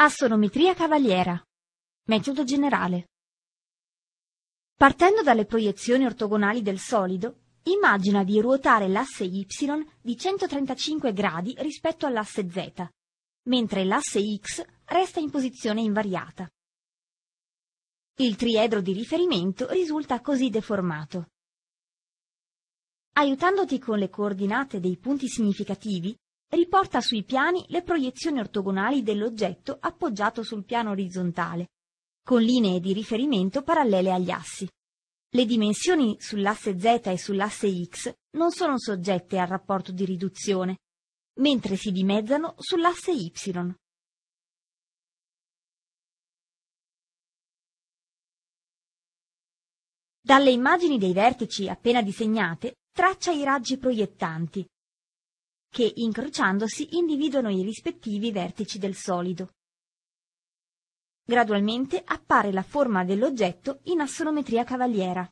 Assonometria cavaliera. Metodo generale. Partendo dalle proiezioni ortogonali del solido, immagina di ruotare l'asse Y di 135 gradi rispetto all'asse Z, mentre l'asse X resta in posizione invariata. Il triedro di riferimento risulta così deformato. Aiutandoti con le coordinate dei punti significativi, riporta sui piani le proiezioni ortogonali dell'oggetto appoggiato sul piano orizzontale, con linee di riferimento parallele agli assi. Le dimensioni sull'asse Z e sull'asse X non sono soggette al rapporto di riduzione, mentre si dimezzano sull'asse Y. Dalle immagini dei vertici appena disegnate traccia i raggi proiettanti, che incrociandosi individuano i rispettivi vertici del solido. Gradualmente appare la forma dell'oggetto in assonometria cavaliera.